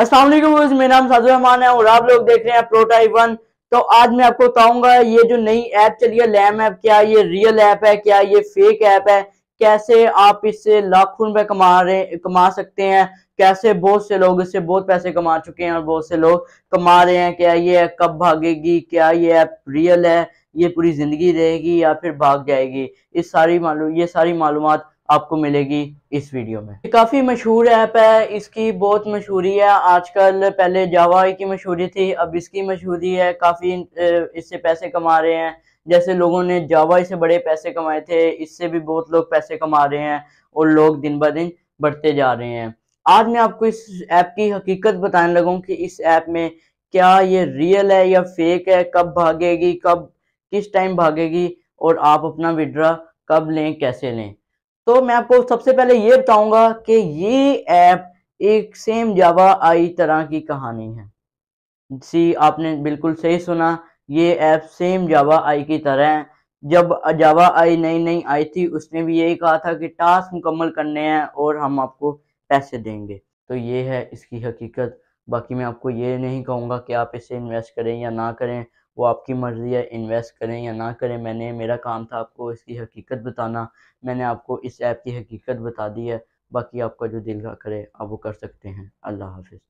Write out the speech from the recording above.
अस्सलाम मेरा नाम साजू रहमान है और आप लोग देख रहे हैं प्रोटाई वन तो आज मैं आपको बताऊंगा ये जो नई ऐप चली है लैम ऐप क्या ये रियल ऐप है क्या ये फेक ऐप है कैसे आप इससे लाखों रुपए कमा रहे कमा सकते हैं कैसे बहुत से लोग इससे बहुत पैसे कमा चुके हैं और बहुत से लोग कमा रहे हैं क्या ये कब भागेगी क्या ये ऐप रियल है ये पूरी जिंदगी रहेगी या फिर भाग जाएगी इस सारी मालूम ये सारी मालूम आपको मिलेगी इस वीडियो में ये काफ़ी मशहूर ऐप है इसकी बहुत मशहूरी है आजकल पहले जावा की मशहूरी थी अब इसकी मशहूरी है काफ़ी इससे पैसे कमा रहे हैं जैसे लोगों ने जावा से बड़े पैसे कमाए थे इससे भी बहुत लोग पैसे कमा रहे हैं और लोग दिन ब दिन बढ़ते जा रहे हैं आज मैं आपको इस ऐप की हकीकत बताने लगा कि इस ऐप में क्या ये रियल है या फेक है कब भागेगी कब किस टाइम भागेगी और आप अपना विड्रा कब लें कैसे लें तो मैं आपको सबसे पहले ये बताऊंगा कि ये ऐप एक सेम जावा आई तरह की कहानी है सी आपने बिल्कुल सही सुना ये ऐप सेम जावा आई की तरह है जब जावा आई नई नई आई थी उसने भी यही कहा था कि टास्क मुकम्मल करने हैं और हम आपको पैसे देंगे तो ये है इसकी हकीकत बाकी मैं आपको ये नहीं कहूँगा कि आप इसे इन्वेस्ट करें या ना करें वो आपकी मर्ज़ी है इन्वेस्ट करें या ना करें मैंने मेरा काम था आपको इसकी हकीकत बताना मैंने आपको इस ऐप की हकीकत बता दी है बाकी आपका जो दिल का करे आप वो कर सकते हैं अल्लाह हाफिज़